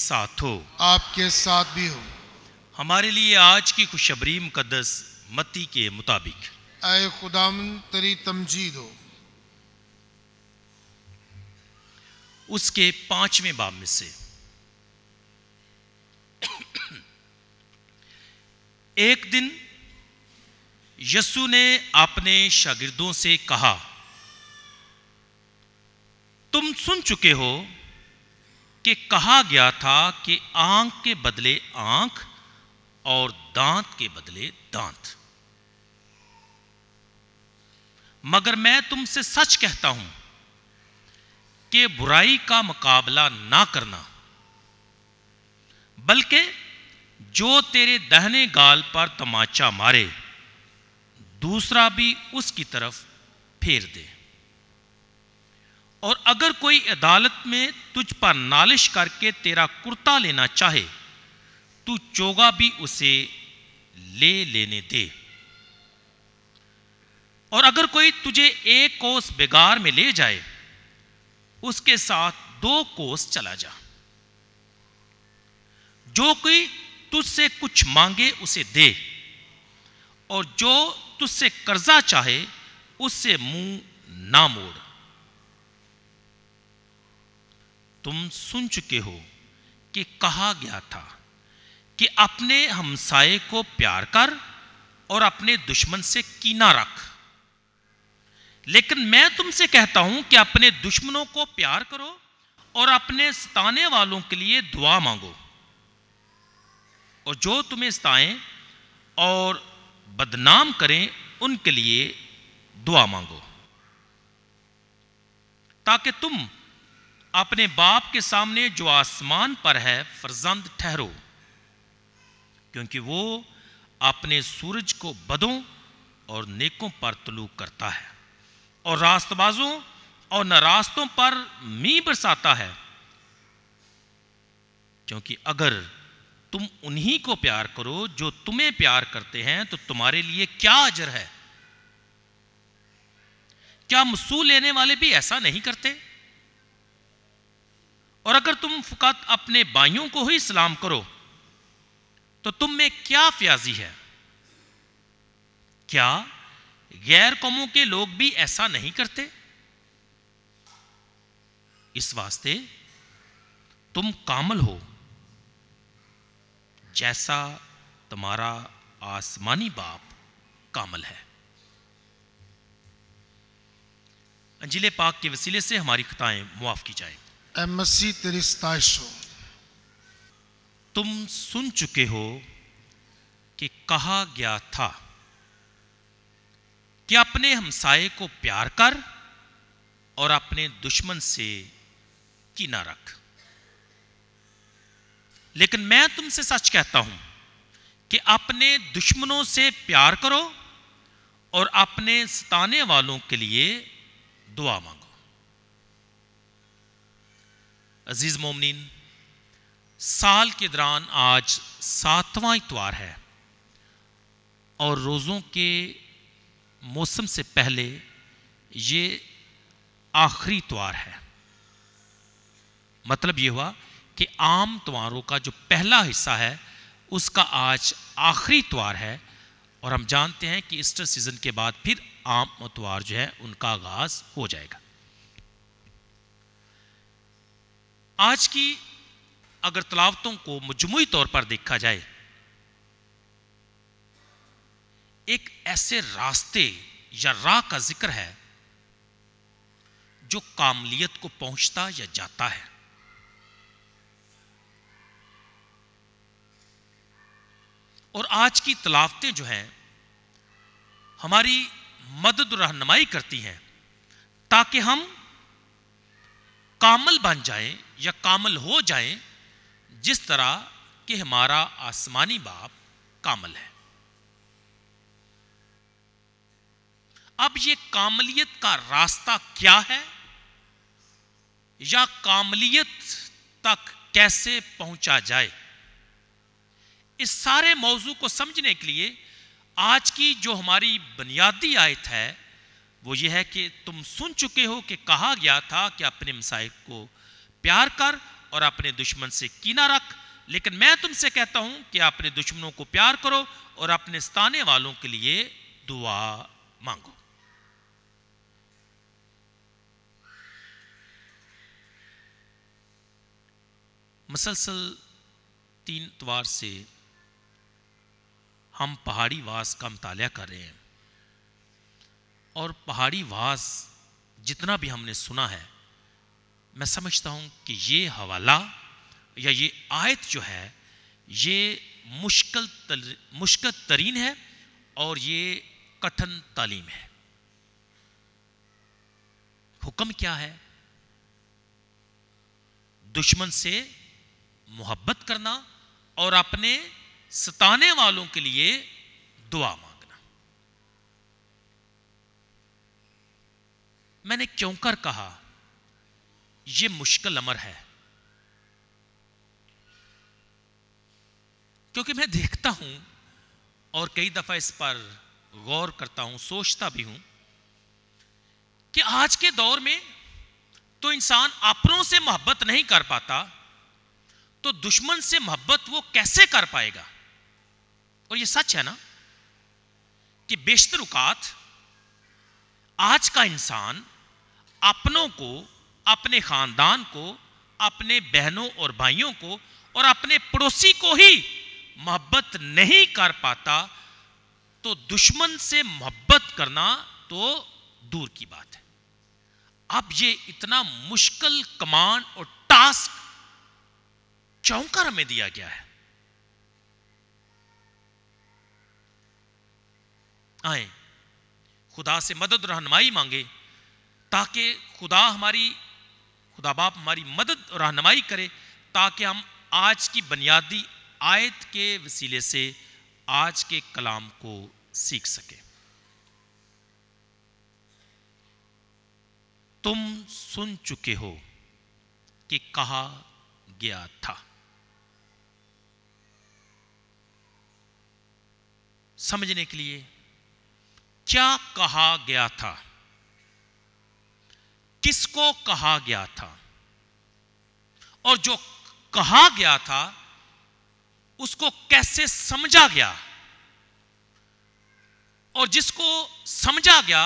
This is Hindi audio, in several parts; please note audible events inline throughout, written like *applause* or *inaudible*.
साथ हो आपके साथ भी हो हमारे लिए आज की खुशबरी मुकदस मती के मुताबिक आए खुदाम तेरी तमजीद हो उसके पांचवें बाब में से एक दिन यसु ने अपने शागिर्दों से कहा तुम सुन चुके हो कि कहा गया था कि आंख के बदले आंख और दांत के बदले दांत मगर मैं तुमसे सच कहता हूं कि बुराई का मुकाबला ना करना बल्कि जो तेरे दहने गाल पर तमाचा मारे दूसरा भी उसकी तरफ फेर दे और अगर कोई अदालत में तुझ पर नालिश करके तेरा कुर्ता लेना चाहे तू चोगा भी उसे ले लेने दे और अगर कोई तुझे एक कोस बेगार में ले जाए उसके साथ दो कोस चला जा जो कोई तुझसे कुछ मांगे उसे दे और जो तुझसे कर्जा चाहे उससे मुंह ना मोड़ तुम सुन चुके हो कि कहा गया था कि अपने हमसाए को प्यार कर और अपने दुश्मन से कीना रख लेकिन मैं तुमसे कहता हूं कि अपने दुश्मनों को प्यार करो और अपने सताने वालों के लिए दुआ मांगो और जो तुम्हें सताएं और बदनाम करें उनके लिए दुआ मांगो ताकि तुम अपने बाप के सामने जो आसमान पर है फर्जंद ठहरो क्योंकि वो अपने सूरज को बदों और नेकों पर तलूक करता है और रास्तबाजों और रास्तों पर मी बरसाता है क्योंकि अगर तुम उन्हीं को प्यार करो जो तुम्हें प्यार करते हैं तो तुम्हारे लिए क्या अजर है क्या मसूल लेने वाले भी ऐसा नहीं करते और अगर तुम फ़कत अपने भाइयों को ही सलाम करो तो तुम में क्या फ्याजी है क्या गैर कौमों के लोग भी ऐसा नहीं करते इस वास्ते तुम कामल हो जैसा तुम्हारा आसमानी बाप कामल है अंजिले पाक के वसीले से हमारी खताएं मुआफ़ की जाएं एमसी तेरी सताइश हो तुम सुन चुके हो कि कहा गया था कि अपने हमसाए को प्यार कर और अपने दुश्मन से की ना रख लेकिन मैं तुमसे सच कहता हूं कि अपने दुश्मनों से प्यार करो और अपने सताने वालों के लिए दुआ मांगो अजीज़ मोमिन साल के दौरान आज सातवां इतवार है और रोज़ों के मौसम से पहले ये आखिरी इतवार है मतलब ये हुआ कि आम त्वारों का जो पहला हिस्सा है उसका आज आखिरी इतवार है और हम जानते हैं कि ईस्टर सीज़न के बाद फिर आम इतवार जो है उनका आगाज़ हो जाएगा आज की अगर तलावतों को मजमू तौर पर देखा जाए एक ऐसे रास्ते या राह का जिक्र है जो कामलियत को पहुंचता या जाता है और आज की तलावतें जो हैं हमारी मदद रहनुमाई करती हैं ताकि हम कामल बन जाएं या कामल हो जाएं जिस तरह कि हमारा आसमानी बाप कामल है अब ये कामलियत का रास्ता क्या है या कामलियत तक कैसे पहुंचा जाए इस सारे मौजू को समझने के लिए आज की जो हमारी बुनियादी आयत है वो ये है कि तुम सुन चुके हो कि कहा गया था कि अपने मसाइब को प्यार कर और अपने दुश्मन से कीना रख लेकिन मैं तुमसे कहता हूं कि अपने दुश्मनों को प्यार करो और अपने सताने वालों के लिए दुआ मांगो मसलसल तीन तवार से हम पहाड़ी वास का मताल कर रहे हैं और पहाड़ी वास जितना भी हमने सुना है मैं समझता हूँ कि ये हवाला या ये आयत जो है ये मुश्किल मुश्किल तरीन है और ये कठिन तालीम है हुक्म क्या है दुश्मन से मोहब्बत करना और अपने सताने वालों के लिए दुआ मैंने क्योंकर कहा यह मुश्किल अमर है क्योंकि मैं देखता हूं और कई दफा इस पर गौर करता हूं सोचता भी हूं कि आज के दौर में तो इंसान अपनों से मोहब्बत नहीं कर पाता तो दुश्मन से मोहब्बत वो कैसे कर पाएगा और ये सच है ना कि बेशतर औकात आज का इंसान अपनों को अपने खानदान को अपने बहनों और भाइयों को और अपने पड़ोसी को ही मोहब्बत नहीं कर पाता तो दुश्मन से मोहब्बत करना तो दूर की बात है अब ये इतना मुश्किल कमांड और टास्क चौंकर में दिया गया है आए खुदा से मदद रहनमाई मांगे ताकि खुदा हमारी खुदा बाप हमारी मदद और रहनमाई करे ताकि हम आज की बुनियादी आयत के वसीले से आज के कलाम को सीख सकें तुम सुन चुके हो कि कहा गया था समझने के लिए क्या कहा गया था किसको कहा गया था और जो कहा गया था उसको कैसे समझा गया और जिसको समझा गया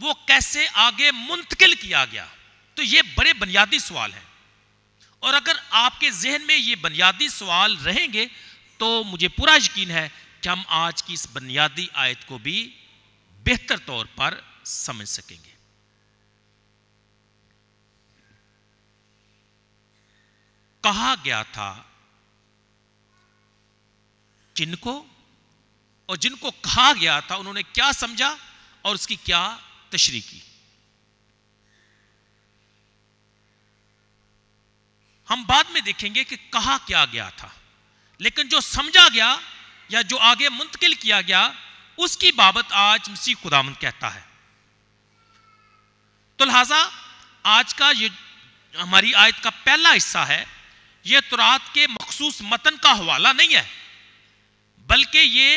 वो कैसे आगे मुंतकिल किया गया तो ये बड़े बुनियादी सवाल हैं और अगर आपके जहन में ये बुनियादी सवाल रहेंगे तो मुझे पूरा यकीन है कि हम आज की इस बुनियादी आयत को भी बेहतर तौर पर समझ सकेंगे कहा गया था जिनको और जिनको कहा गया था उन्होंने क्या समझा और उसकी क्या तशरी की हम बाद में देखेंगे कि कहा क्या गया था लेकिन जो समझा गया या जो आगे मुंतकिल किया गया उसकी बाबत आज मसीह खुदामंद कहता है तो लिहाजा आज का ये हमारी आयत का पहला हिस्सा है यह तुरात के मखसूस मतन का हवाला नहीं है बल्कि ये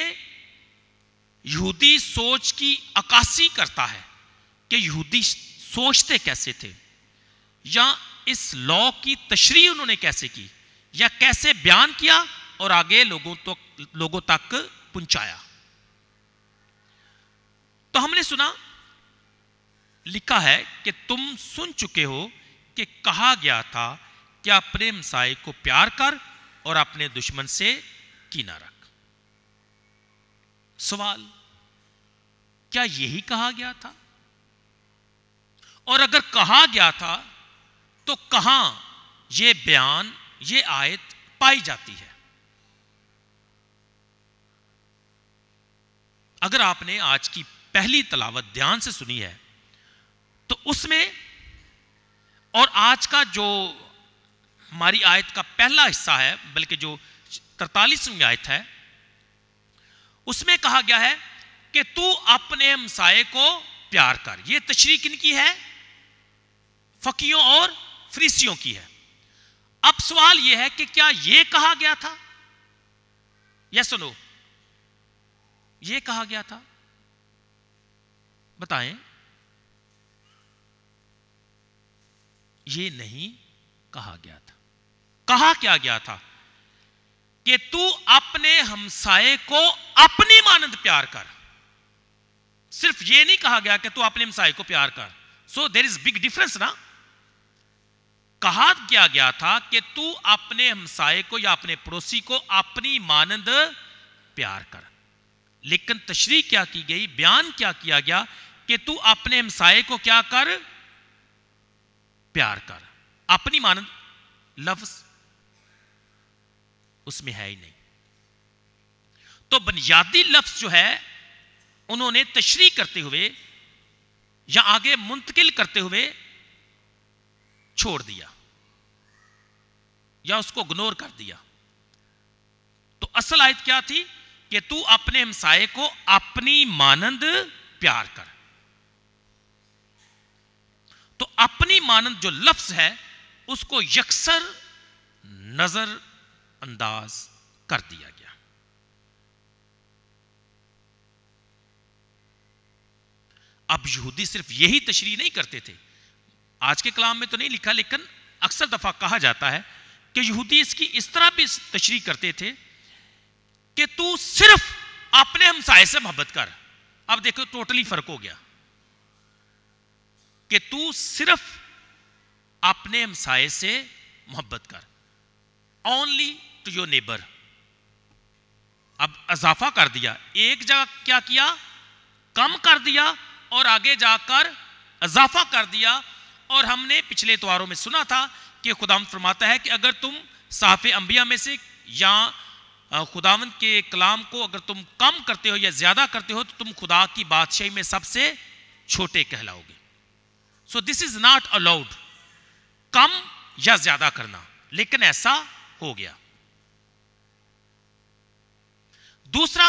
यहूदी सोच की अकासी करता है कि यहूदी सोचते कैसे थे या इस लॉ की तशरी उन्होंने कैसे की या कैसे बयान किया और आगे लोगों तो लोगों तक पहुंचाया तो हमने सुना लिखा है कि तुम सुन चुके हो कि कहा गया था क्या प्रेम साय को प्यार कर और अपने दुश्मन से की ना रख सवाल क्या यही कहा गया था और अगर कहा गया था तो कहां यह बयान ये आयत पाई जाती है अगर आपने आज की पहली तलावत ध्यान से सुनी है तो उसमें और आज का जो हमारी आयत का पहला हिस्सा है बल्कि जो तरतालीसवीं आयत है उसमें कहा गया है कि तू अपने हमसाए को प्यार कर यह तशरी किन की है फकीयों और फ्रीसियों की है अब सवाल यह है कि क्या यह कहा गया था यह सुनो यह कहा गया था बताएं यह नहीं कहा गया था कहा क्या गया था कि तू अपने हमसाए को अपनी मानंद प्यार कर सिर्फ यह नहीं कहा गया कि तू अपने हमसाए को प्यार कर so there is big difference ना कहा क्या गया था कि तू अपने हमसाए को या अपने पड़ोसी को अपनी मानंद प्यार कर लेकिन तशरी क्या की गई बयान क्या किया गया कि तू अपने हमसाए को क्या कर प्यार कर अपनी मानंद लफ्ज उसमें है ही नहीं तो बुनियादी लफ्ज जो है उन्होंने तशरी करते हुए या आगे मुंतकिल करते हुए छोड़ दिया या उसको इग्नोर कर दिया तो असल आयत क्या थी कि तू अपने हमसाए को अपनी मानंद प्यार कर तो अपनी मानंद जो लफ्ज है उसको यकसर नजर अंदाज कर दिया गया अब यहूदी सिर्फ यही तशरी नहीं करते थे आज के कलाम में तो नहीं लिखा लेकिन अक्सर दफ़ा कहा जाता है कि यहूदी इसकी इस तरह भी तशरी करते थे कि तू सिर्फ अपने हमसाए से मोहब्बत कर अब देखो टोटली फर्क हो गया कि तू सिर्फ अपने हमसाए से मोहब्बत कर ओनली टू योर नेबर अब अजाफा कर दिया एक जगह क्या किया कम कर दिया और आगे जाकर अजाफा कर दिया और हमने पिछले त्वारों में सुना था कि खुदाम फरमाता है कि अगर तुम साफ़ अंबिया में से या खुदावंत के कलाम को अगर तुम कम करते हो या ज़्यादा करते हो तो तुम खुदा की बादशाही में सबसे छोटे कहलाओगे so this is not allowed कम या ज़्यादा करना लेकिन ऐसा हो गया दूसरा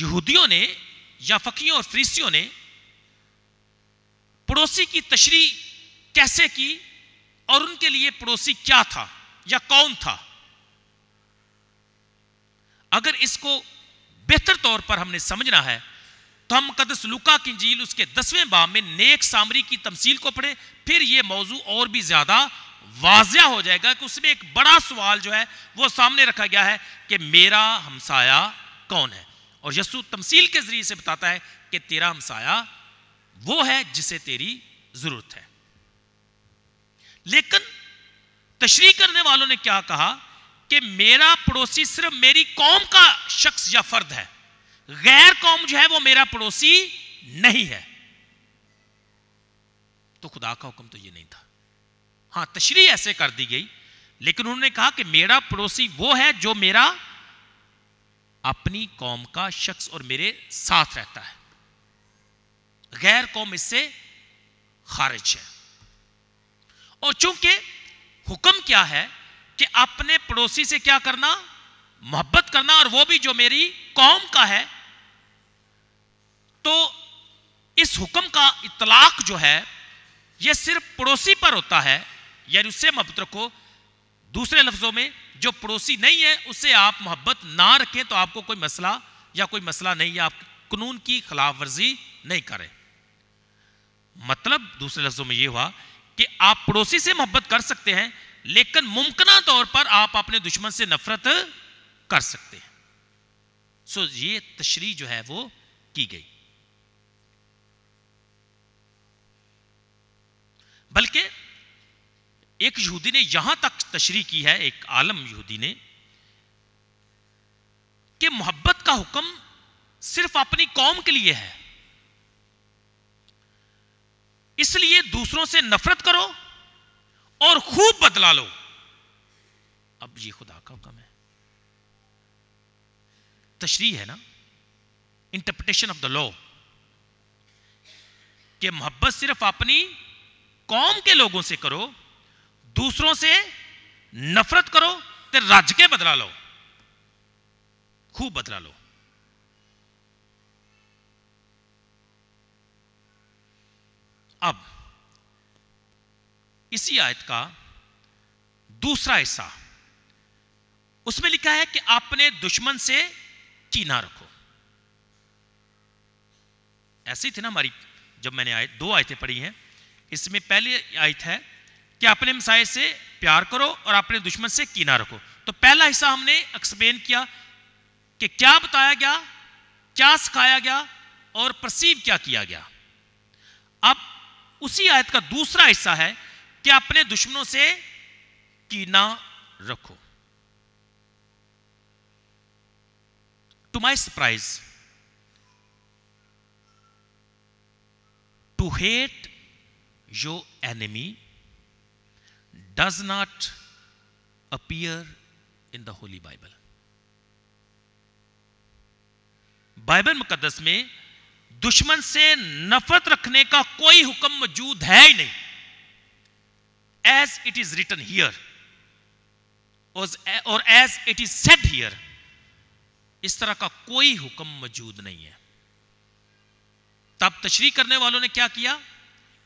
यहूदियों ने या फकीियों और फ्रीसियों ने पड़ोसी की तशरी कैसे की और उनके लिए पड़ोसी क्या था या कौन था अगर इसको बेहतर तौर पर हमने समझना है तो हम कदस लुका की झील उसके दसवें बाब में नेक सामरी की तमसील को पढ़े फिर यह मौजू और भी ज्यादा वाजिया हो जाएगा कि उसमें एक बड़ा सवाल जो है वो सामने रखा गया है कि मेरा हमसाया कौन है और यसु तमसील के जरिए से बताता है कि तेरा हमसाया वो है जिसे तेरी जरूरत है लेकिन तशरी करने वालों ने क्या कहा कि मेरा पड़ोसी सिर्फ मेरी कौम का शख्स या फर्द है गैर कौम जो है वो मेरा पड़ोसी नहीं है तो खुदा का हुक्म तो ये नहीं था हाँ तशरी ऐसे कर दी गई लेकिन उन्होंने कहा कि मेरा पड़ोसी वो है जो मेरा अपनी कौम का शख्स और मेरे साथ रहता है गैर कौम इससे खारिज है और चूंकि हुक्म क्या है कि अपने पड़ोसी से क्या करना मोहब्बत करना और वो भी जो मेरी कौम का है तो इस हुक्म का इतलाक जो है यह सिर्फ पड़ोसी पर होता है यरूशलेम मोहब्बत को दूसरे लफ्जों में जो पड़ोसी नहीं है उससे आप मोहब्बत ना रखें तो आपको कोई मसला या कोई मसला नहीं है आप कानून की खिलाफ वर्जी नहीं करें मतलब दूसरे लफ्जों में यह हुआ कि आप पड़ोसी से मोहब्बत कर सकते हैं लेकिन मुमकिन तौर पर आप अपने दुश्मन से नफरत कर सकते हैं सो ये तशरी जो है वो की गई एक यहूदी ने यहां तक तशरी की है एक आलम यहूदी ने कि मोहब्बत का हुक्म सिर्फ अपनी कौम के लिए है इसलिए दूसरों से नफरत करो और खूब बदला लो अब ये खुदा का हुक्म है तशरी है ना इंटरप्रिटेशन ऑफ द लॉ कि मोहब्बत सिर्फ अपनी कौम के लोगों से करो दूसरों से नफरत करो ते रज के बदला लो खूब बदला लो अब इसी आयत का दूसरा हिस्सा उसमें लिखा है कि आपने दुश्मन से कीना रखो ऐसी थी ना हमारी जब मैंने आयत दो आयतें पढ़ी हैं इसमें पहली आयत है कि अपने मसाए से प्यार करो और अपने दुश्मन से कीना रखो तो पहला हिस्सा हमने एक्सप्लेन किया कि क्या बताया गया क्या सिखाया गया और परसीव क्या किया गया अब उसी आयत का दूसरा हिस्सा है कि अपने दुश्मनों से कीना रखो to my surprise to hate your enemy does not appear in the Holy Bible. Bible मुकदस में दुश्मन से नफरत रखने का कोई हुक्म मौजूद है ही नहीं as it is written here और as it is said here इस तरह का कोई हुक्म मौजूद नहीं है तब तशरी करने वालों ने क्या किया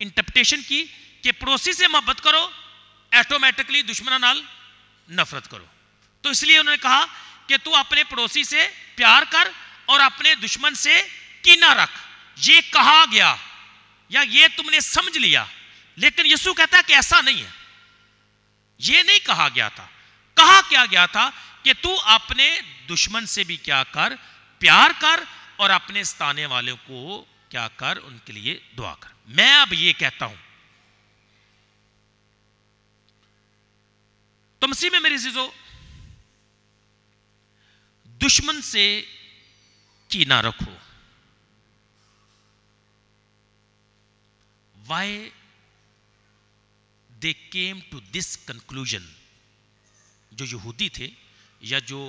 इंटरप्रिटेशन की कि पड़ोसी से मोहब्बत करो ऐटोमैटिकली दुश्मनों नाल नफरत करो तो इसलिए उन्होंने कहा कि तू अपने पड़ोसी से प्यार कर और अपने दुश्मन से कीना रख ये कहा गया या ये तुमने समझ लिया लेकिन यीशु कहता है कि ऐसा नहीं है ये नहीं कहा गया था कहा क्या गया था कि तू अपने दुश्मन से भी क्या कर प्यार कर और अपने स्थाने वालों को क्या कर उनके लिए दुआ कर मैं अब ये कहता हूं तो मसीह में मेरी जीजो दुश्मन से की ना रखो why they came to this conclusion जो यहूदी थे या जो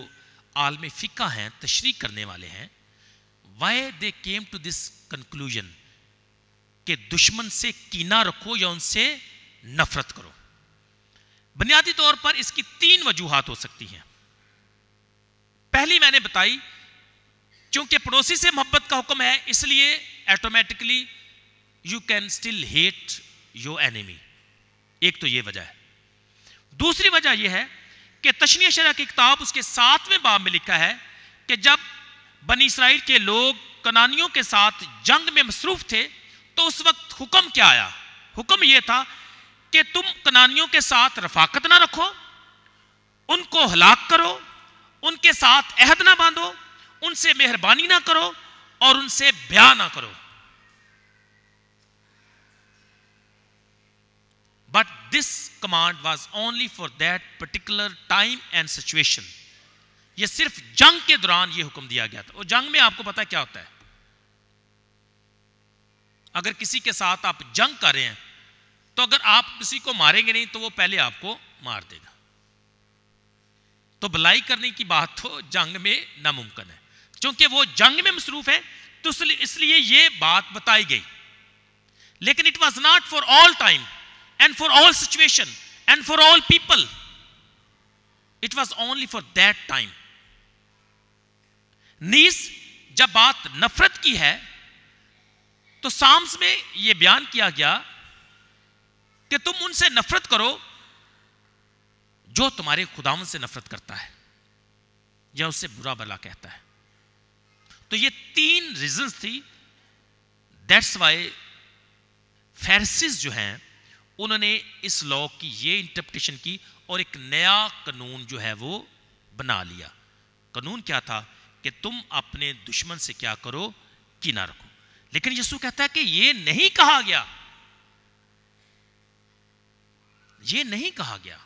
आलम फ़िका हैं तशरी करने वाले हैं why they came to this conclusion के दुश्मन से कीना रखो या उनसे नफरत करो बुनियादी तौर पर इसकी तीन वजूहत हो सकती हैं पहली मैंने बताई क्योंकि पड़ोसी से मोहब्बत का हुक्म है इसलिए automatically you can still hate your enemy एक तो यह वजह है दूसरी वजह यह है कि तशनी शरा की किताब उसके सातवें बाब में लिखा है कि जब बनी इसराइल के लोग कनानियों के साथ जंग में मसरूफ थे तो उस वक्त हुक्म क्या आया हुक्म यह था कि तुम कनानियों के साथ रफाकत ना रखो उनको हलाक करो उनके साथ अहद ना बांधो उनसे मेहरबानी ना करो और उनसे ब्याह ना करो but this command was only for that particular time and situation ये सिर्फ जंग के दौरान ये हुक्म दिया गया था और जंग में आपको पता क्या होता है अगर किसी के साथ आप जंग कर रहे हैं तो अगर आप किसी को मारेंगे नहीं तो वो पहले आपको मार देगा तो भलाई करने की बात तो जंग में नामुमकिन है क्योंकि वो जंग में मसरूफ है तो इसलिए ये बात बताई गई लेकिन it was not for all time and for all situation and for all people it was only for that time नीस जब बात नफरत की है तो साम्स में यह बयान किया गया कि तुम उनसे नफरत करो जो तुम्हारे खुदावन से नफरत करता है या उससे बुरा भला कहता है तो ये तीन रीजंस थी दैट्स वाई फैरसिस जो हैं उन्होंने इस लॉ की ये इंटरप्रिटेशन की और एक नया कानून जो है वो बना लिया कानून क्या था कि तुम अपने दुश्मन से क्या करो कि ना रखो लेकिन यीशु कहता है कि ये नहीं कहा गया यह नहीं कहा गया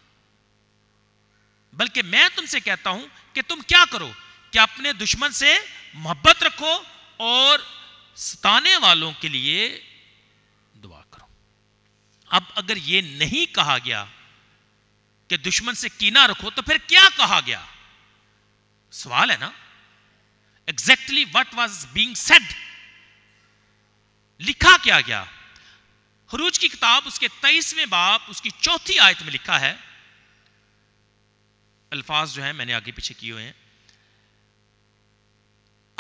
बल्कि मैं तुमसे कहता हूं कि तुम क्या करो कि अपने दुश्मन से मोहब्बत रखो और सताने वालों के लिए दुआ करो अब अगर यह नहीं कहा गया कि दुश्मन से कीना रखो तो फिर क्या कहा गया सवाल है ना exactly what was being said लिखा क्या गया हरूज की किताब उसके तेईसवें बाप उसकी चौथी आयत में लिखा है अल्फाज जो है मैंने आगे पीछे किए हुए हैं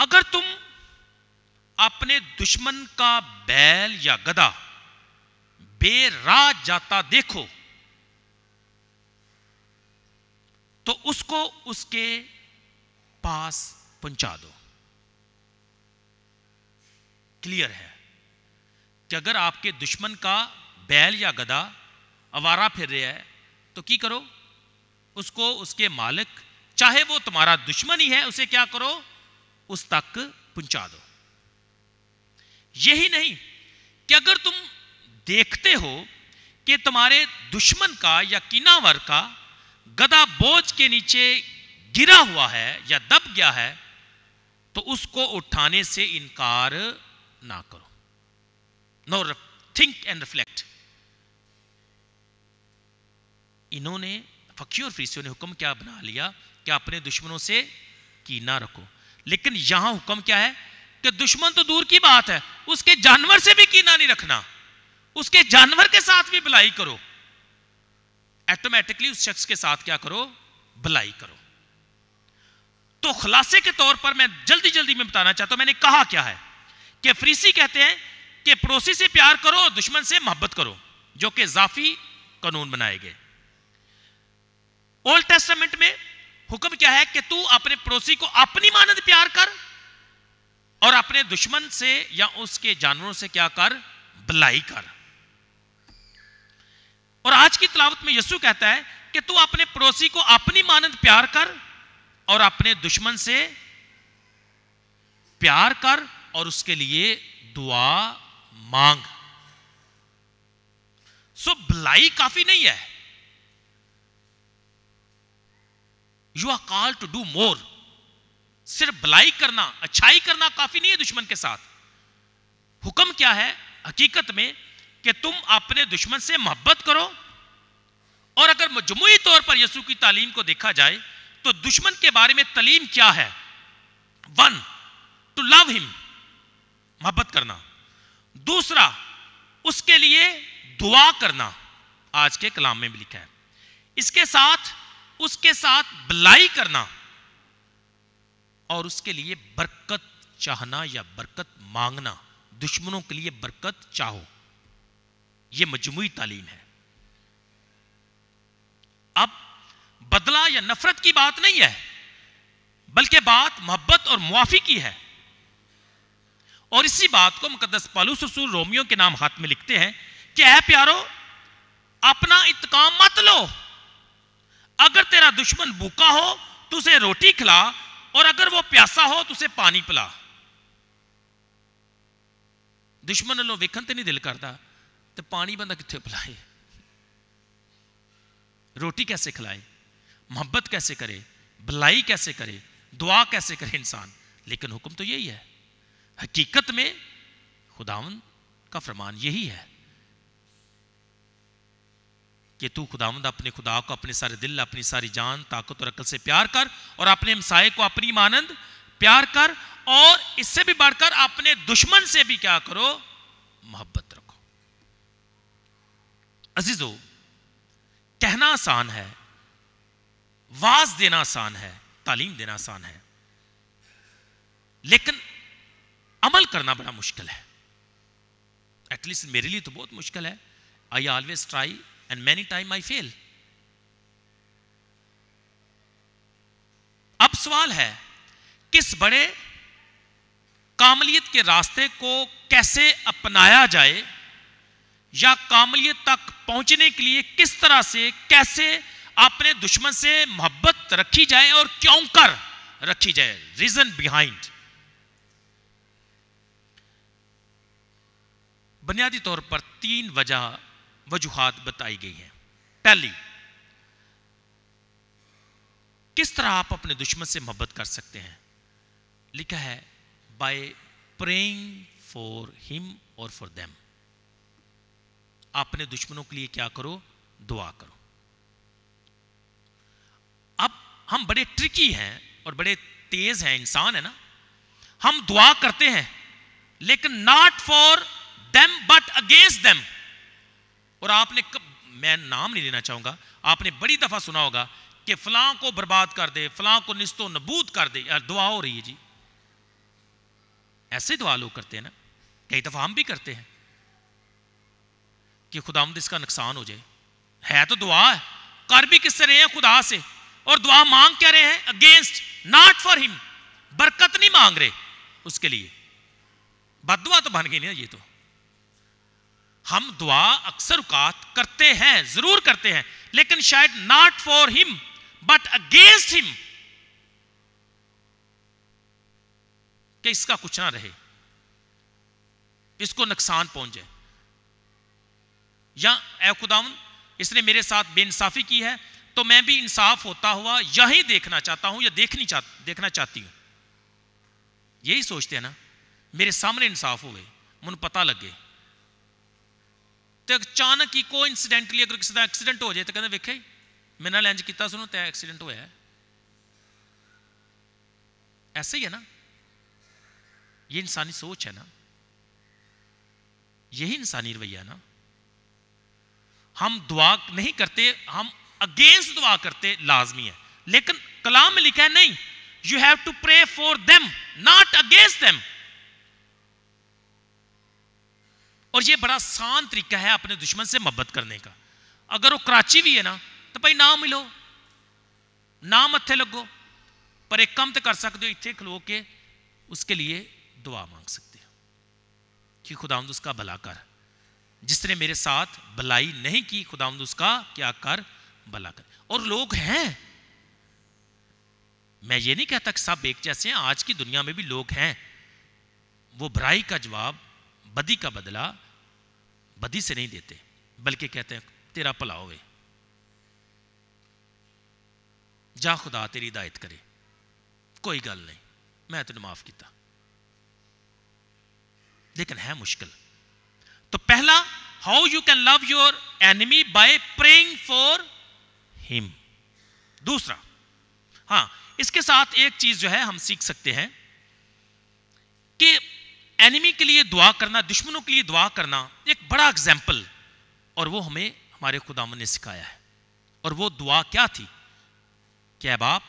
अगर तुम अपने दुश्मन का बैल या गदा बेराज जाता देखो तो उसको उसके पास पहुंचा दो क्लियर है कि अगर आपके दुश्मन का बैल या गधा आवारा फिर रहा है तो की करो उसको उसके मालिक चाहे वो तुम्हारा दुश्मन ही है उसे क्या करो उस तक पहुंचा दो यही नहीं कि अगर तुम देखते हो कि तुम्हारे दुश्मन का या किनावर का गदा बोझ के नीचे गिरा हुआ है या दब गया है तो उसको उठाने से इनकार ना करो No, थिंक एंड रिफ्लेक्ट इन्होंने फकी और फीसियों ने हुक्म क्या बना लिया कि अपने दुश्मनों से की ना रखो लेकिन यहां हुक्म क्या है कि दुश्मन तो दूर की बात है उसके जानवर से भी कीना नहीं रखना उसके जानवर के साथ भी भलाई करो ऑटोमेटिकली उस शख्स के साथ क्या करो भलाई करो तो खुलासे के तौर पर मैं जल्दी जल्दी में बताना चाहता हूं मैंने कहा क्या है कि फ्रीसी कहते हैं कि पड़ोसी से प्यार करो दुश्मन से मोहब्बत करो जो कि जाफी कानून बनाए गए ओल्ड टेस्टामेंट में हुक्म क्या है कि तू अपने पड़ोसी को अपनी मानद प्यार कर और अपने दुश्मन से या उसके जानवरों से क्या कर भलाई कर और आज की तलावत में यसु कहता है कि तू अपने पड़ोसी को अपनी मानद प्यार कर और अपने दुश्मन से प्यार कर और उसके लिए दुआ मांग सो भलाई काफी नहीं है you are call to do more सिर्फ भलाई करना अच्छाई करना काफी नहीं है दुश्मन के साथ हुक्म क्या है हकीकत में कि तुम अपने दुश्मन से मोहब्बत करो और अगर मजमुई तौर पर यसु की तालीम को देखा जाए तो दुश्मन के बारे में तलीम क्या है वन टू लव हिम मोहब्बत करना दूसरा उसके लिए दुआ करना आज के कलाम में भी लिखा है इसके साथ उसके साथ भलाई करना और उसके लिए बरकत चाहना या बरकत मांगना दुश्मनों के लिए बरकत चाहो यह मजमू तालीम है अब बदला या नफरत की बात नहीं है बल्कि बात मोहब्बत और मुआफी की है और इसी बात को मुकदस पालू ससुर रोमियो के नाम हाथ में लिखते हैं कि ऐ प्यारो अपना इतकाम मत लो अगर तेरा दुश्मन भूखा हो तो उसे रोटी खिला और अगर वो प्यासा हो तो उसे पानी पिला दुश्मन वालों वेखन तो नहीं दिल करता तो पानी बंदा कितने पिलाए रोटी कैसे खिलाए मोहब्बत कैसे करे भलाई कैसे करे दुआ कैसे करे इंसान लेकिन हुक्म तो यही है हकीकत में खुदावन का फरमान यही है कि तू खुदावंद अपने खुदा को अपने सारे दिल अपनी सारी जान ताकत और अकल से प्यार कर और अपने हमसाए को अपनी मानंद प्यार कर और इससे भी बढ़कर अपने दुश्मन से भी क्या करो मोहब्बत रखो अजीजो कहना आसान है वाज देना आसान है तालीम देना आसान है लेकिन अमल करना बड़ा मुश्किल है एटलीस्ट मेरे लिए तो बहुत मुश्किल है I always try and many time I fail अब सवाल है किस बड़े कामलियत के रास्ते को कैसे अपनाया जाए या कामलियत तक पहुंचने के लिए किस तरह से कैसे अपने दुश्मन से मोहब्बत रखी जाए और क्यों कर रखी जाए रीजन बिहाइंड बुनियादी तौर पर तीन वजह वजूहत बताई गई हैं पहली किस तरह आप अपने दुश्मन से मोहब्बत कर सकते हैं लिखा है बाय प्रेइंग फॉर हिम और फॉर देम अपने दुश्मनों के लिए क्या करो दुआ करो अब हम बड़े ट्रिकी हैं और बड़े तेज हैं इंसान है ना हम दुआ करते हैं लेकिन not for them but against them और आपने कब मैं नाम नहीं लेना चाहूंगा आपने बड़ी दफा सुना होगा कि फलां को बर्बाद कर दे फलां को निस्तो नबूद कर दे यार दुआ हो रही है जी ऐसे दुआ लोग करते हैं ना कई दफा हम भी करते हैं कि खुदामद इसका नुकसान हो जाए है तो दुआ है कर भी किससे रहे हैं खुदा से और दुआ मांग क्या रहे हैं अगेंस्ट नॉट फॉर हिम बरकत नहीं मांग रहे उसके लिए बदवा तो बन गई ना ये तो हम दुआ अक्सर उकात करते हैं जरूर करते हैं लेकिन शायद not for him but against him कि इसका कुछ ना रहे इसको नुकसान पहुंच जाए या ए खुदाउन इसने मेरे साथ बेइंसाफी की है तो मैं भी इंसाफ होता हुआ यही देखना चाहता हूं या देखनी चाह देखना चाहती हूं यही सोचते हैं ना मेरे सामने इंसाफ हो गए मुन पता लग गए ਤੇ ਅਚਾਨਕ ਹੀ ਕੋਇਨਸੀਡੈਂਟਲੀ ਅਗਰ ਕਿਸੇ ਦਾ ਐਕਸੀਡੈਂਟ ਹੋ ਜਾਏ ਤਾਂ ਕਹਿੰਦੇ ਵੇਖਿਆ ਹੀ ਮੇਰੇ ਨਾਲ ਇੰਜ ਕੀਤਾ ਸੀ ਉਹਨੂੰ ਤੇ ਐਕਸੀਡੈਂਟ ਹੋਇਆ ऐसे ही है ना ये इंसानी सोच है ना यही इंसानी रवैया ना हम दुआ नहीं करते हम अगेंस्ट दुआ करते लाजमी है लेकिन कलाम में लिखा है नहीं you have to pray for them not against them और ये बड़ा आसान तरीका है अपने दुश्मन से मोहब्बत करने का अगर वो कराची भी है ना तो भाई ना मिलो ना मत्थे लगो पर एक कम तो कर सकते हो इतने खलो के उसके लिए दुआ मांग सकते हो कि खुदामद उसका भला कर जिसने मेरे साथ भलाई नहीं की खुदाम उसका क्या कर भला कर और लोग हैं मैं ये नहीं कहता कि सब एक जैसे हैं आज की दुनिया में भी लोग हैं वो भराई का जवाब बदी का बदला बदी से नहीं देते बल्कि कहते हैं तेरा भला होवे जा खुदा तेरी हिदायत करे कोई गल नहीं मैं तेन माफ किया लेकिन है मुश्किल तो पहला how you can love your enemy by praying for him दूसरा हां इसके साथ एक चीज जो है हम सीख सकते हैं कि एनिमी के लिए दुआ करना दुश्मनों के लिए दुआ करना एक बड़ा एग्जाम्पल और वो हमें हमारे खुदाम ने सिखाया है और वो दुआ क्या थी क्या बाप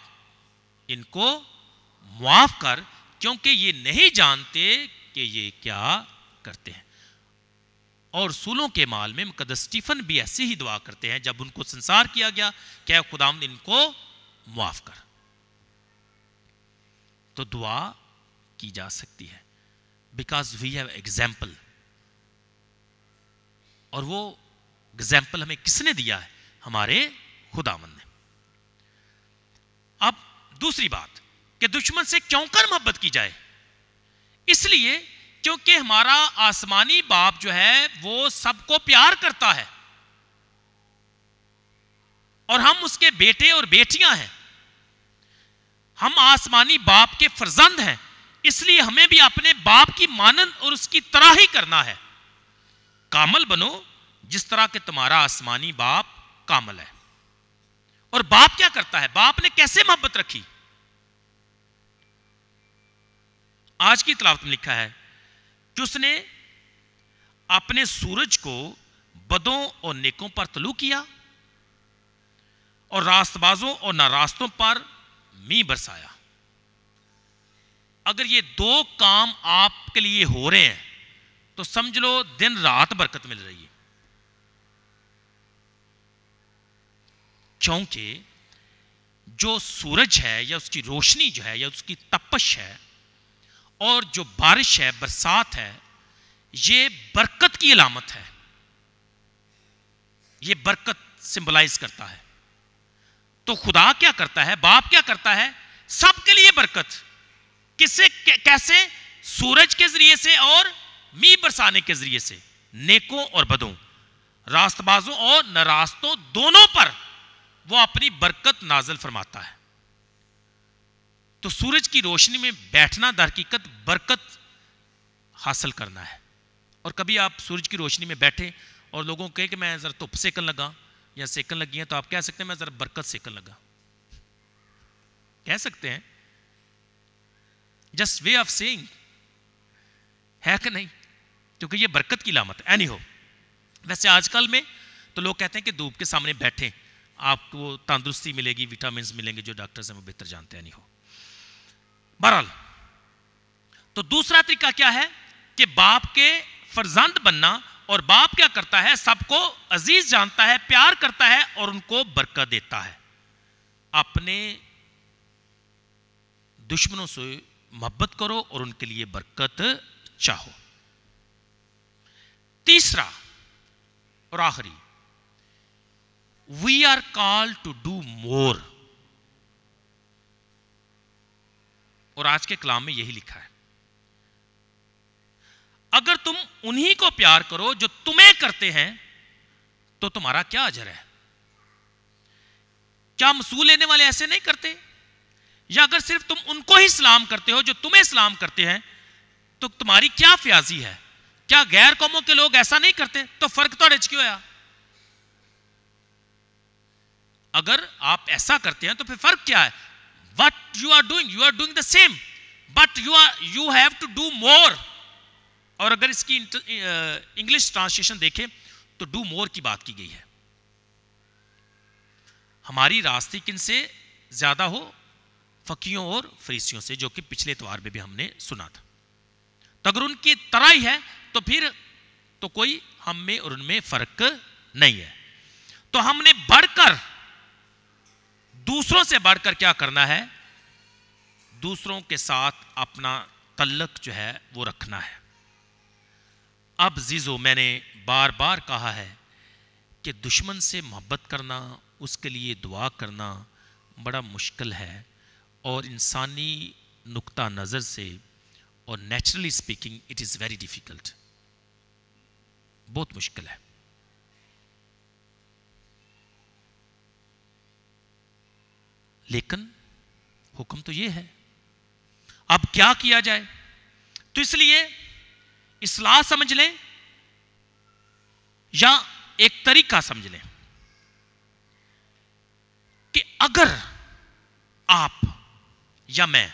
इनको मुआफ कर क्योंकि ये नहीं जानते कि ये क्या करते हैं और सूलों के माल में मुकदस स्टीफन भी ऐसी ही दुआ करते हैं जब उनको संसार किया गया क्या खुदाम इनको मुआफ कर तो दुआ की जा सकती है बिकॉज वी हैव एग्जाम्पल और वो एग्जाम्पल हमें किसने दिया है हमारे खुदावन ने अब दूसरी बात कि दुश्मन से क्यों कर मोहब्बत की जाए इसलिए क्योंकि हमारा आसमानी बाप जो है वो सबको प्यार करता है और हम उसके बेटे और बेटियां हैं हम आसमानी बाप के फर्जंद हैं इसलिए हमें भी अपने बाप की मानन और उसकी तरह ही करना है कामल बनो जिस तरह के तुम्हारा आसमानी बाप कामल है और बाप क्या करता है बाप ने कैसे मोहब्बत रखी आज की तलावत में लिखा है कि उसने अपने सूरज को बदों और नेकों पर तलू किया और रास्तबाजों और नारास्तों पर मी बरसाया अगर ये दो काम आपके लिए हो रहे हैं तो समझ लो दिन रात बरकत मिल रही है क्योंकि जो सूरज है या उसकी रोशनी जो है या उसकी तपश है और जो बारिश है बरसात है ये बरकत की अलामत है ये बरकत सिंबलाइज करता है तो खुदा क्या करता है बाप क्या करता है सबके लिए बरकत किससे कैसे सूरज के जरिए से और मी बरसाने के जरिए से नेकों और बदों रास्तबाजों और नरास्तों दोनों पर वो अपनी बरकत नाजल फरमाता है तो सूरज की रोशनी में बैठना दरकीकत बरकत हासिल करना है और कभी आप सूरज की रोशनी में बैठे और लोगों कहे कि मैं ज़रा धुप सेकन लगा या सेकन लगी है तो आप कह सकते हैं मैं ज़रा बरकत सेकन लगा कह सकते हैं जस्ट वे ऑफ सेइंग है कि नहीं क्योंकि ये बरकत की लामत है एनी हो वैसे आजकल में तो लोग कहते हैं कि धूप के सामने बैठे आपको तंदुरुस्ती मिलेगी विटामिन मिलेंगे जो डॉक्टर्स हैं वो बेहतर जानते हैं नहीं हो बहरहाल तो दूसरा तरीका क्या है कि बाप के फर्जंद बनना और बाप क्या करता है सबको अजीज जानता है प्यार करता है और उनको बरकत देता है अपने दुश्मनों से मोहब्बत करो और उनके लिए बरकत चाहो तीसरा और आखिरी we are call to do more और आज के कलाम में यही लिखा है अगर तुम उन्हीं को प्यार करो जो तुम्हें करते हैं तो तुम्हारा क्या अजर है क्या मसूल लेने वाले ऐसे नहीं करते या अगर सिर्फ तुम उनको ही सलाम करते हो जो तुम्हें सलाम करते हैं तो तुम्हारी क्या फ्याजी है क्या गैर कौमों के लोग ऐसा नहीं करते तो फर्क तो क्यों आया अगर आप ऐसा करते हैं तो फिर फर्क क्या है what you are doing you are doing the same but you are you have to do more और अगर इसकी इंग्लिश ट्रांसलेशन देखें तो डू मोर की बात की गई है हमारी रास्ते किन से ज्यादा हो फकीयों और फरीसियों से जो कि पिछले त्यौहार में भी हमने सुना था तो अगर उनकी तराई है तो फिर तो कोई हम में और उनमें फर्क नहीं है तो हमने बढ़कर दूसरों से बढ़कर क्या करना है दूसरों के साथ अपना तल्लक जो है वो रखना है अब जीजो मैंने बार बार कहा है कि दुश्मन से मोहब्बत करना उसके लिए दुआ करना बड़ा मुश्किल है और इंसानी नुक्ता नज़र से और naturally speaking it is very difficult बहुत मुश्किल है लेकिन हुक्म तो ये है अब क्या किया जाए तो इसलिए इसलाह समझ लें या एक तरीका समझ लें कि अगर आप या मैं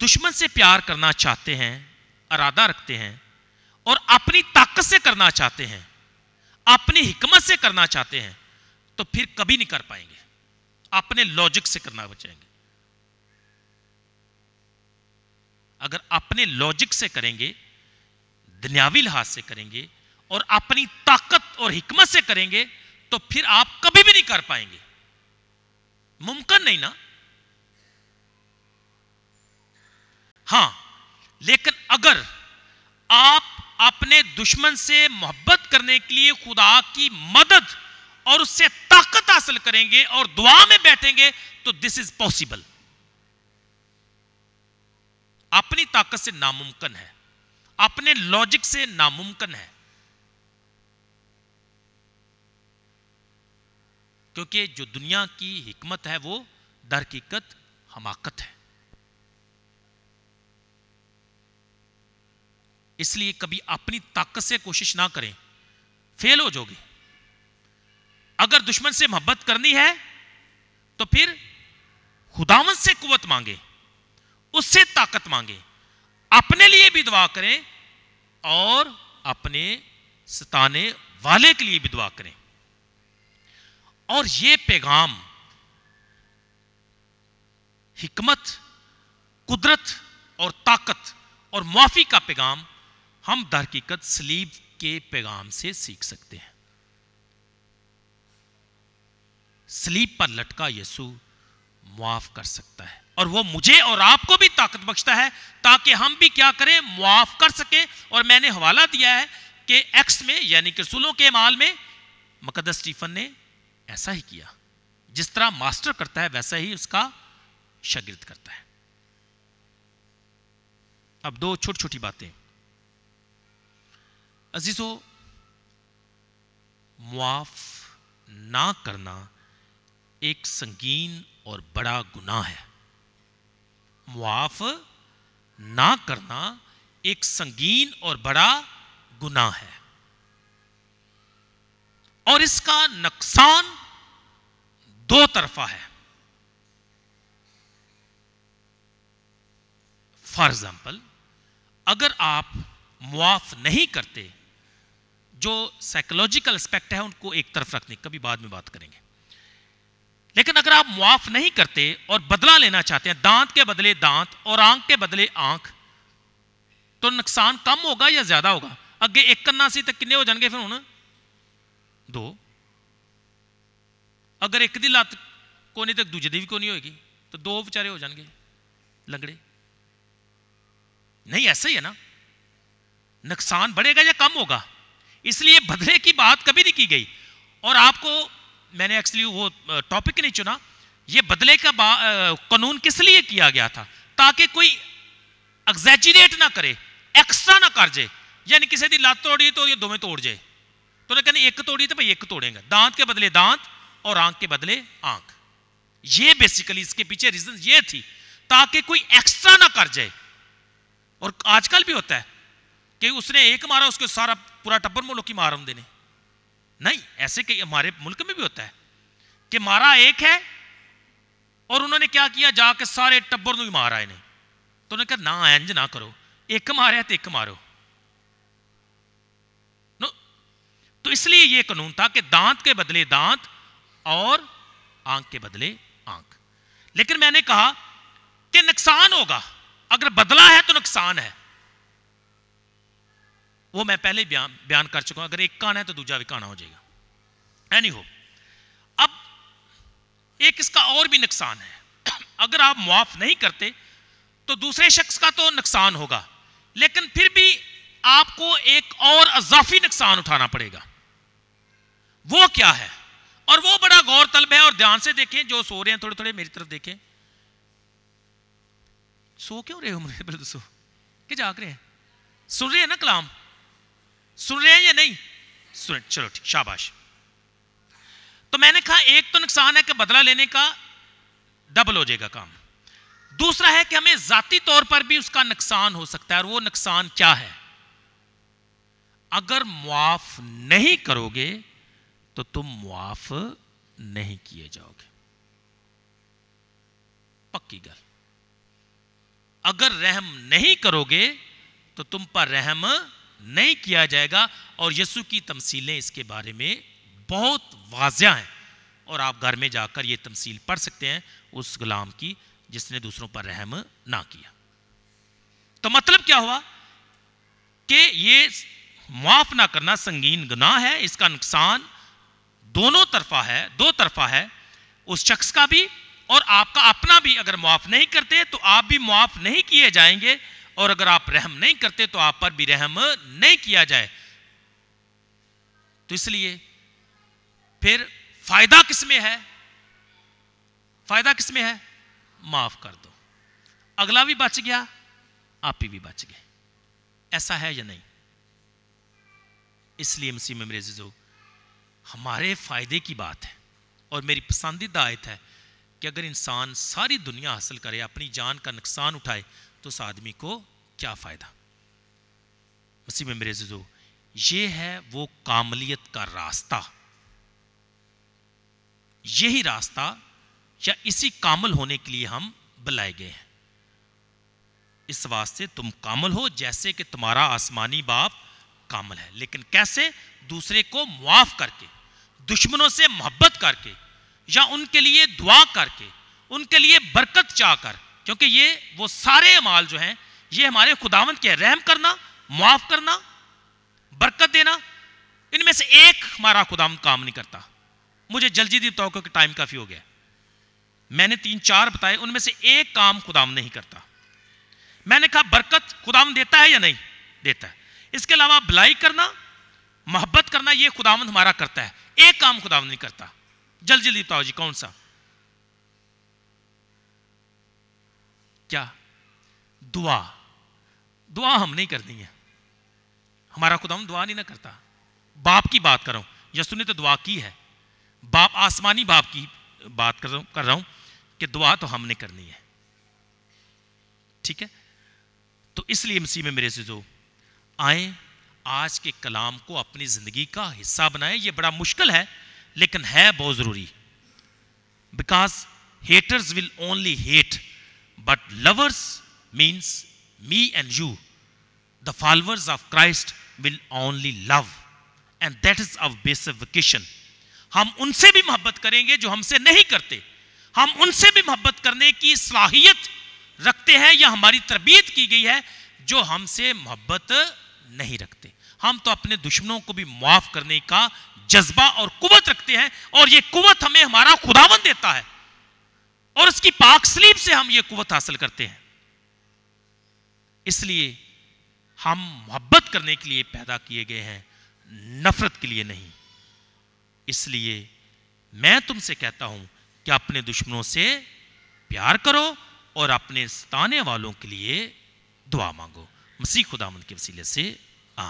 दुश्मन से प्यार करना चाहते हैं अरादा रखते हैं और अपनी ताकत से करना चाहते हैं अपनी हिकमत से करना चाहते हैं तो फिर कभी नहीं कर पाएंगे अपने लॉजिक से करना बचाएंगे अगर अपने लॉजिक से करेंगे दुनियावी लिहाज से करेंगे और अपनी ताकत और हिकमत से करेंगे तो फिर आप कभी भी नहीं कर पाएंगे मुमकिन नहीं ना हां लेकिन अगर आप अपने दुश्मन से मोहब्बत करने के लिए खुदा की मदद और उससे ताकत हासिल करेंगे और दुआ में बैठेंगे तो दिस इज पॉसिबल अपनी ताकत से नामुमकिन है अपने लॉजिक से नामुमकिन है क्योंकि जो दुनिया की हिकमत है वो दरकीकत हमाकत है इसलिए कभी अपनी ताकत से कोशिश ना करें फेल हो जाओगे अगर दुश्मन से मोहब्बत करनी है तो फिर खुदावन से कुवत मांगे उससे ताकत मांगे अपने लिए भी दुआ करें और अपने सताने वाले के लिए भी दुआ करें और यह पैगाम हिकमत कुदरत और ताकत और मुआफी का पैगाम हम दरकीकत स्लीब के पैगाम से सीख सकते हैं स्लीप पर लटका यीशु मुआफ कर सकता है और वो मुझे और आपको भी ताकत बख्शता है ताकि हम भी क्या करें मुआफ कर सकें और मैंने हवाला दिया है कि एक्स में यानी कि रसूलों के माल में मकदस स्टीफन ने ऐसा ही किया जिस तरह मास्टर करता है वैसा ही उसका शगिर्द करता है अब दो छोटी छोटी बातें अजीजों मुआफ ना करना एक संगीन और बड़ा गुनाह है मुआफ ना करना एक संगीन और बड़ा गुनाह है और इसका नुकसान दो तरफा है फॉर एग्जाम्पल अगर आप मुआफ नहीं करते जो साइकोलॉजिकल एस्पेक्ट है उनको एक तरफ रखने कभी बाद में बात करेंगे लेकिन अगर आप मुआफ नहीं करते और बदला लेना चाहते हैं दांत के बदले दांत और आंख के बदले आंख तो नुकसान कम होगा या ज्यादा होगा अगे एक नासी तक किन्ने हो जाएंगे फिर हूं दो अगर एक की को नहीं तो दूजे की भी कोनी होगी तो दो बेचारे हो जाएंगे लंगड़े नहीं ऐसे ही है ना नुकसान बढ़ेगा या कम होगा इसलिए बदले की बात कभी नहीं की गई और आपको मैंने एक्चुअली वो टॉपिक नहीं चुना ये बदले का कानून किस लिए किया गया था ताकि कोई एग्जैजरेट ना करे एक्स्ट्रा ना कर जाए यानी किसी की लत तोड़ी तो ये दोवें तोड़ जाए तो कहने एक तोड़ी तो भाई एक तोड़ेंगे दांत के बदले दांत और आंख के बदले आंख ये बेसिकली इसके पीछे रीजन ये थी ताकि कोई एक्स्ट्रा ना कर जाए और आजकल भी होता है कि उसने एक मारा उसको सारा पूरा टब्बर में लोग मार हम देने नहीं ऐसे कई हमारे मुल्क में भी होता है कि मारा एक है और उन्होंने क्या किया जाके सारे टब्बर ही मारा इन्हें तो उन्होंने कहा ना इंज ना करो एक मारे तो एक मारो नो तो इसलिए यह कानून था कि दांत के बदले दांत और आंख के बदले आंख लेकिन मैंने कहा कि नुकसान होगा अगर बदला है तो नुकसान है वो मैं पहले बयान बयान कर चुका हूं अगर एक काना है तो दूजा भी काना हो जाएगा एनी हो अब एक इसका और भी नुकसान है *clears throat* अगर आप मुआफ नहीं करते तो दूसरे शख्स का तो नुकसान होगा लेकिन फिर भी आपको एक और अजाफी नुकसान उठाना पड़ेगा वो क्या है और वो बड़ा गौर तलब है और ध्यान से देखें जो सो रहे हैं थोड़े थोड़े मेरी तरफ देखें सो क्यों रहे हो मेरे *laughs* बल तो सो के जाग रहे हैं सुन रहे हैं ना कलाम सुन रहे हैं या नहीं सुन चलो ठीक शाबाश तो मैंने कहा एक तो नुकसान है कि बदला लेने का डबल हो जाएगा काम दूसरा है कि हमें जाति तौर पर भी उसका नुकसान हो सकता है और वो नुकसान क्या है अगर मुआफ नहीं करोगे तो तुम मुआफ नहीं किए जाओगे पक्की गल अगर रहम नहीं करोगे तो तुम पर रहम नहीं किया जाएगा और यसु की तमसीलें इसके बारे में बहुत वाजिया हैं और आप घर में जाकर ये तमसील पढ़ सकते हैं उस गुलाम की जिसने दूसरों पर रहम ना किया तो मतलब क्या हुआ कि ये माफ ना करना संगीन गुनाह है इसका नुकसान दोनों तरफा है दो तरफा है उस शख्स का भी और आपका अपना भी अगर मुआफ़ नहीं करते तो आप भी मुआफ़ नहीं किए जाएंगे और अगर आप रहम नहीं करते तो आप पर भी रहम नहीं किया जाए तो इसलिए फिर फायदा किसमें है फायदा किसमें है माफ कर दो अगला भी बच गया आप ही भी बच गए ऐसा है या नहीं इसलिए मसीह में मेरे हमारे फायदे की बात है और मेरी पसंदीदा आयत है कि अगर इंसान सारी दुनिया हासिल करे अपनी जान का नुकसान उठाए तो उस आदमी को क्या फ़ायदा मसीह में मेरे जो ये है वो कामलियत का रास्ता यही रास्ता या इसी कामल होने के लिए हम बुलाए गए हैं इस वास्ते तुम कामल हो जैसे कि तुम्हारा आसमानी बाप कामल है लेकिन कैसे दूसरे को मुआफ करके दुश्मनों से मोहब्बत करके या उनके लिए दुआ करके उनके लिए बरकत चाहकर क्योंकि ये वो सारे माल जो हैं ये हमारे खुदावंत के रहम करना मुआफ करना बरकत देना इनमें से एक हमारा खुदावंत काम नहीं करता मुझे जल्दी दी तो क्योंकि टाइम काफ़ी हो गया मैंने तीन चार बताए उनमें से एक काम खुदाम नहीं करता मैंने कहा बरकत खुदाम देता है या नहीं देता है इसके अलावा भलाई करना मोहब्बत करना ये खुदावंत हमारा करता है एक काम खुदावंत नहीं करता जल्दी जल्दी बताओ जी कौन सा क्या दुआ दुआ हम नहीं करनी है हमारा हम दुआ नहीं ना करता बाप की बात कर रहा हूं यसु ने तो दुआ की है बाप आसमानी बाप की बात कर रहा हूं कर रहा कि दुआ तो हमने करनी है ठीक है तो इसलिए मसीह में मेरे से जो आए आज के कलाम को अपनी ज़िंदगी का हिस्सा बनाएं ये बड़ा मुश्किल है लेकिन है बहुत ज़रूरी because haters will only hate But lovers means me and you. The followers of Christ will only love. And that is our basic vocation. हम उनसे भी मोहब्बत करेंगे जो हमसे नहीं करते हम उनसे भी मोहब्बत करने की सलाहियत रखते हैं या हमारी तरबियत की गई है जो हमसे मोहब्बत नहीं रखते हम तो अपने दुश्मनों को भी माफ करने का जज्बा और कुवत रखते हैं और ये कुवत हमें हमारा खुदावन देता है और उसकी पाक स्लीप से हम ये कुवत हासिल करते हैं इसलिए हम मोहब्बत करने के लिए पैदा किए गए हैं नफरत के लिए नहीं इसलिए मैं तुमसे कहता हूं कि अपने दुश्मनों से प्यार करो और अपने सताने वालों के लिए दुआ मांगो मसीह खुदामंद के वसीले से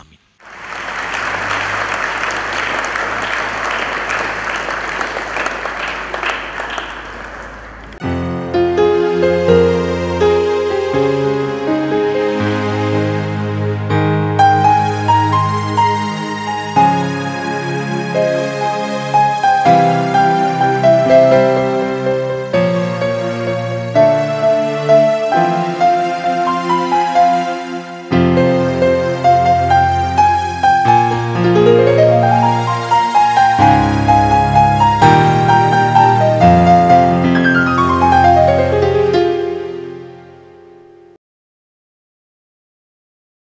आमीन